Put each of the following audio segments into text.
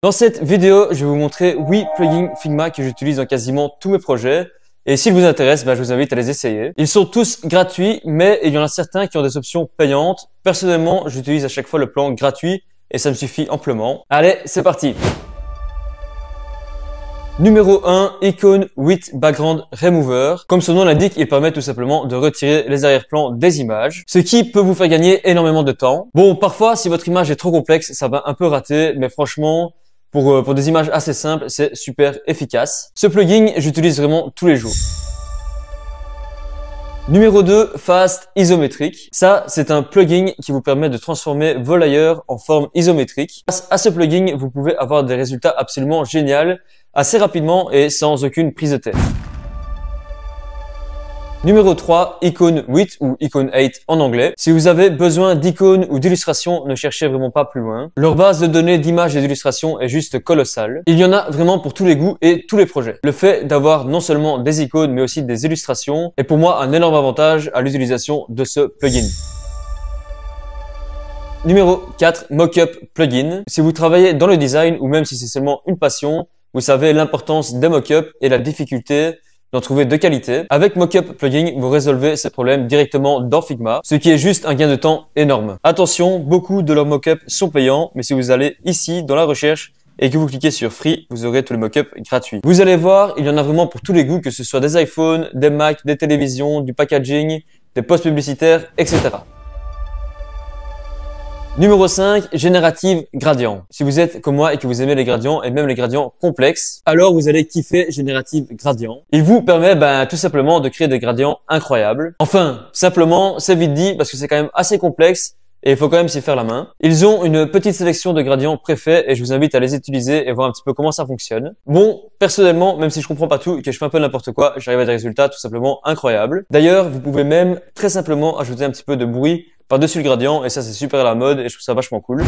Dans cette vidéo, je vais vous montrer 8 plugins Figma que j'utilise dans quasiment tous mes projets. Et s'ils vous intéressent, bah, je vous invite à les essayer. Ils sont tous gratuits, mais il y en a certains qui ont des options payantes. Personnellement, j'utilise à chaque fois le plan gratuit et ça me suffit amplement. Allez, c'est parti Numéro 1, Icon 8 Background Remover. Comme son nom l'indique, il permet tout simplement de retirer les arrière-plans des images, ce qui peut vous faire gagner énormément de temps. Bon, parfois, si votre image est trop complexe, ça va un peu rater, mais franchement, pour, euh, pour des images assez simples, c'est super efficace. Ce plugin, j'utilise vraiment tous les jours. Numéro 2, Fast Isométrique. Ça, c'est un plugin qui vous permet de transformer vos layers en forme isométrique. Face à ce plugin, vous pouvez avoir des résultats absolument géniaux assez rapidement et sans aucune prise de tête. Numéro 3, icône 8 ou Icon 8 en anglais. Si vous avez besoin d'icônes ou d'illustrations, ne cherchez vraiment pas plus loin. Leur base de données d'images et d'illustrations est juste colossale. Il y en a vraiment pour tous les goûts et tous les projets. Le fait d'avoir non seulement des icônes mais aussi des illustrations est pour moi un énorme avantage à l'utilisation de ce plugin. Numéro 4, Mockup Plugin. Si vous travaillez dans le design ou même si c'est seulement une passion, vous savez l'importance des mockups et la difficulté d'en trouver de qualité. Avec Mockup Plugin, vous résolvez ces problèmes directement dans Figma, ce qui est juste un gain de temps énorme. Attention, beaucoup de leurs mockups sont payants, mais si vous allez ici dans la recherche, et que vous cliquez sur Free, vous aurez tous les mockups gratuits. Vous allez voir, il y en a vraiment pour tous les goûts, que ce soit des iPhones, des Macs, des télévisions, du packaging, des postes publicitaires, etc. Numéro 5, générative gradient. Si vous êtes comme moi et que vous aimez les gradients et même les gradients complexes, alors vous allez kiffer générative gradient. Il vous permet ben, tout simplement de créer des gradients incroyables. Enfin, simplement, c'est vite dit parce que c'est quand même assez complexe et il faut quand même s'y faire la main. Ils ont une petite sélection de gradients préfaits et je vous invite à les utiliser et voir un petit peu comment ça fonctionne. Bon, personnellement, même si je comprends pas tout et que je fais un peu n'importe quoi, j'arrive à des résultats tout simplement incroyables. D'ailleurs, vous pouvez même très simplement ajouter un petit peu de bruit par-dessus le gradient, et ça c'est super à la mode, et je trouve ça vachement cool.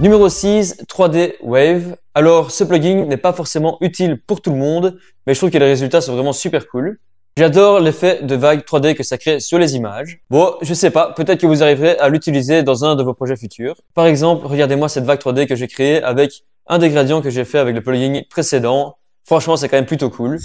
Numéro 6, 3D Wave. Alors, ce plugin n'est pas forcément utile pour tout le monde, mais je trouve que les résultats sont vraiment super cool. J'adore l'effet de vague 3D que ça crée sur les images. Bon, je sais pas, peut-être que vous arriverez à l'utiliser dans un de vos projets futurs. Par exemple, regardez-moi cette vague 3D que j'ai créée avec un des gradients que j'ai fait avec le plugin précédent. Franchement, c'est quand même plutôt cool.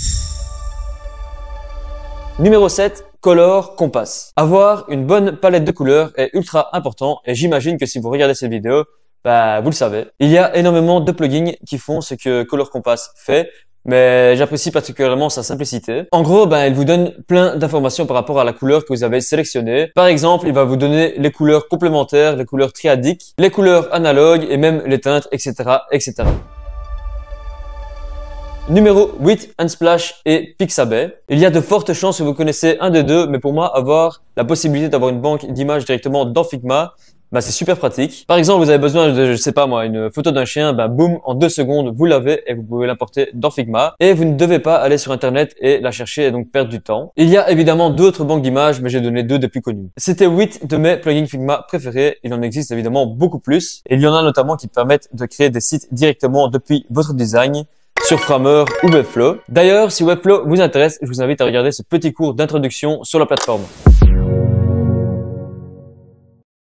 Numéro 7, color, compass. Avoir une bonne palette de couleurs est ultra important et j'imagine que si vous regardez cette vidéo, bah, vous le savez. Il y a énormément de plugins qui font ce que Color Compass fait, mais j'apprécie particulièrement sa simplicité. En gros, ben, il vous donne plein d'informations par rapport à la couleur que vous avez sélectionnée. Par exemple, il va vous donner les couleurs complémentaires, les couleurs triadiques, les couleurs analogues et même les teintes, etc., etc. Numéro 8, Unsplash et Pixabay. Il y a de fortes chances que vous connaissez un des deux, mais pour moi, avoir la possibilité d'avoir une banque d'images directement dans Figma, bah, c'est super pratique. Par exemple, vous avez besoin de, je sais pas moi, une photo d'un chien, bah, boum, en deux secondes, vous l'avez et vous pouvez l'importer dans Figma. Et vous ne devez pas aller sur Internet et la chercher et donc perdre du temps. Il y a évidemment d'autres banques d'images, mais j'ai donné deux des plus connues. C'était 8 de mes plugins Figma préférés. Il en existe évidemment beaucoup plus. Et il y en a notamment qui permettent de créer des sites directement depuis votre design sur Framer ou Webflow. D'ailleurs, si Webflow vous intéresse, je vous invite à regarder ce petit cours d'introduction sur la plateforme.